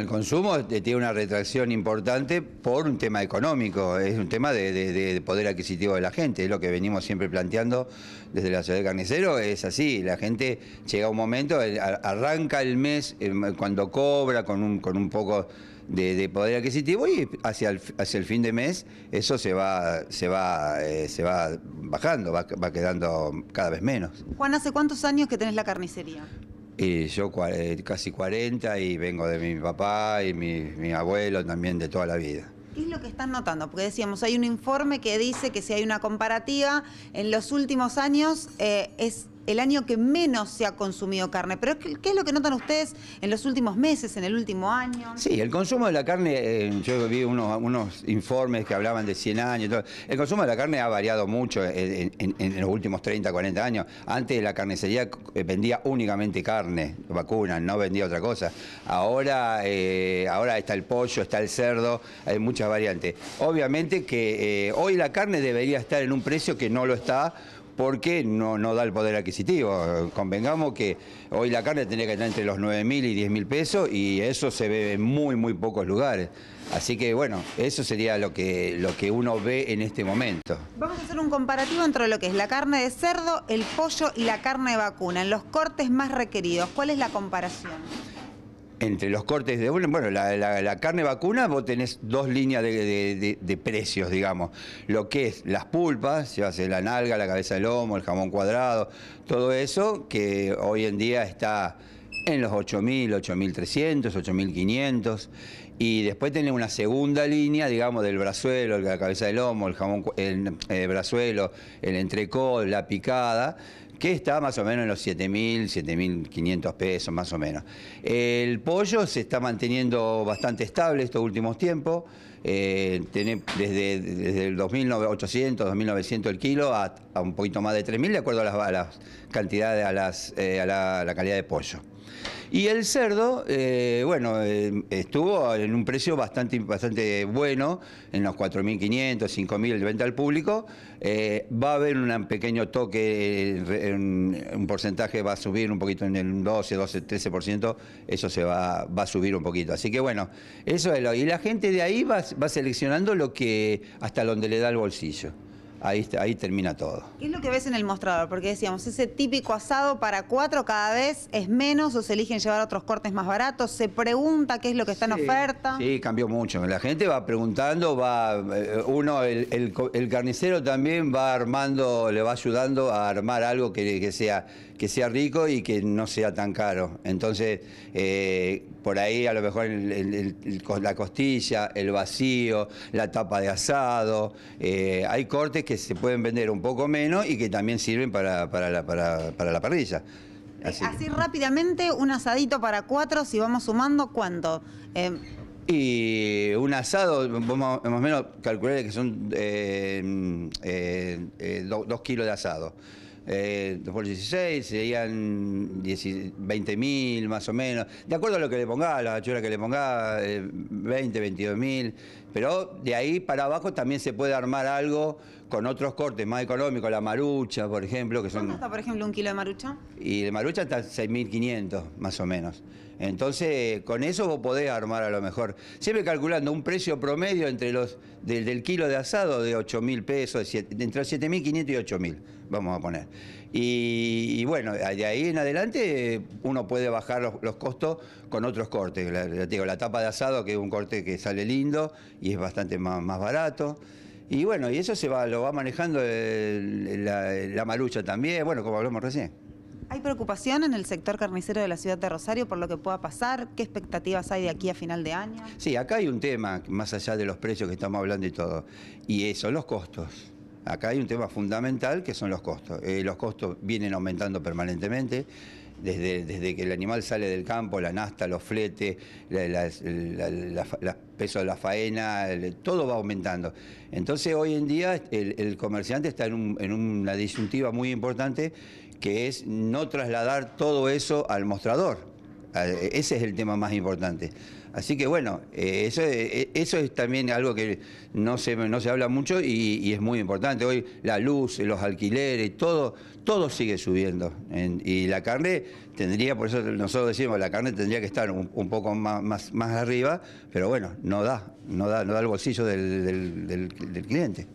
El consumo tiene una retracción importante por un tema económico, es un tema de, poder adquisitivo de la gente, es lo que venimos siempre planteando desde la ciudad de carnicero, es así, la gente llega a un momento, arranca el mes em, cuando cobra con un, con un poco de, poder adquisitivo y hacia el, fin de mes eso se va, se va, eh, se va bajando, va quedando cada vez menos. Juan, ¿hace cuántos años que tenés la carnicería? Y yo casi 40 y vengo de mi papá y mi, abuelo también de toda la vida. ¿Qué es lo que están notando? Porque decíamos, hay un informe que dice que si hay una comparativa, en los últimos años eh, es el año que menos se ha consumido carne. Pero ¿qué es lo que notan ustedes en los últimos meses, en el último año? Sí, el consumo de la carne, eh, yo vi unos, informes que hablaban de 100 años. El consumo de la carne ha variado mucho en, los últimos 30, 40 años. Antes la carnicería eh, vendía únicamente carne, vacunas, no vendía otra cosa. Ahora, eh, ahora está el pollo, está el cerdo, hay muchas variantes. Obviamente que hoy la carne debería estar en un precio que no lo está porque no, no da el poder adquisitivo. Convengamos que hoy la carne tendría que estar entre los 9 mil y 10 mil pesos y eso se ve en muy, muy pocos lugares. Así que bueno, eso sería lo que, lo que uno ve en este momento. Vamos a hacer un comparativo entre lo que es la carne de cerdo, el pollo y la carne de vacuna, en los cortes más requeridos. ¿Cuál es la comparación? entre los cortes de bueno, la, carne vacuna vos tenés dos líneas de, precios, digamos. Lo que es las pulpas, se hace la nalga, la cabeza de lomo, el jamón cuadrado, todo eso que hoy en día está en los 8.000, 8.300, 8.500. Y después tenés una segunda línea, digamos, del brazuelo, la cabeza de lomo, el jamón, el, el eh, brazuelo, el entrecot, la picada, que está más o menos en los 7.000, 7.500 pesos más o menos. El pollo se está manteniendo bastante estable estos últimos tiempos, eh, desde, desde el 2.800, 2.900 el kilo a, un poquito más de 3.000 de acuerdo a las, cantidades, a, eh, a la calidad de pollo. Y el cerdo, eh, bueno, eh, estuvo en un precio bastante, bastante bueno, en los 4.500, 5.000 de venta al público. Eh, va a haber un pequeño toque, un porcentaje va a subir un poquito, en el 12, 12, 13%, eso se va, va a subir un poquito. Así que bueno, eso es lo. Y la gente de ahí va, va seleccionando lo que hasta donde le da el bolsillo ahí, termina todo. ¿Qué es lo que ves en el mostrador? Porque decíamos, ese típico asado para cuatro cada vez es menos o se eligen llevar otros cortes más baratos, se pregunta qué es lo que está en oferta. Sí, cambió mucho. La gente va preguntando, va eh, uno, el, carnicero también va armando, le va ayudando a armar algo que sea que sea rico y que no sea tan caro. Entonces, eh, por ahí a lo mejor la costilla, el vacío, la tapa de asado, eh, hay cortes que se pueden vender un poco menos y que también sirven para, la, parrilla. Eh, así. rápidamente, un asadito para cuatro, si vamos sumando, ¿cuánto? Em, y un asado, más o menos calcular que son mm, dos kilos de asado. 2 eh, por 16 serían 20.000 más o menos, de acuerdo a lo que le ponga, la hachura que le ponga, eh, 20, mil pero de ahí para abajo también se puede armar algo con otros cortes más económicos, la marucha, por ejemplo, que son... ¿Cuánto está, por ejemplo, un kilo de marucha? Y de marucha está 6.500, más o menos. Entonces, con eso vos podés armar a lo mejor. Siempre calculando un precio promedio entre los del, kilo de asado de 8.000 pesos, entre 7.500 y 8.000, vamos a poner. Y, bueno, de ahí en adelante uno puede bajar los, costos con otros cortes. La, digo, la tapa de asado, que es un corte que sale lindo y es bastante más, barato. Y bueno, y eso se va, lo va manejando la, la malucha también, bueno, como hablamos recién. ¿Hay preocupación en el sector carnicero de la ciudad de Rosario por lo que pueda pasar? ¿Qué expectativas hay de aquí a final de año? Sí, acá hay un tema, más allá de los precios que estamos hablando y todo, y eso, los costos. Acá hay un tema fundamental que son los costos. Eh, los costos vienen aumentando permanentemente. Desde, desde, que el animal sale del campo, la nasta, los fletes, el peso de la faena, todo va aumentando. Entonces hoy en día el, comerciante está en, una disyuntiva muy importante que es no trasladar todo eso al mostrador. Ah, e, ese es el tema más importante. Así que bueno, eh, e, eso, es también algo que no se, no se habla mucho y, es muy importante. Hoy la luz, los alquileres, todo, todo sigue subiendo. y la carne tendría, por eso nosotros decimos, la carne tendría que estar un, poco más, más, arriba, pero bueno, no da, no da, no da el bolsillo del cliente.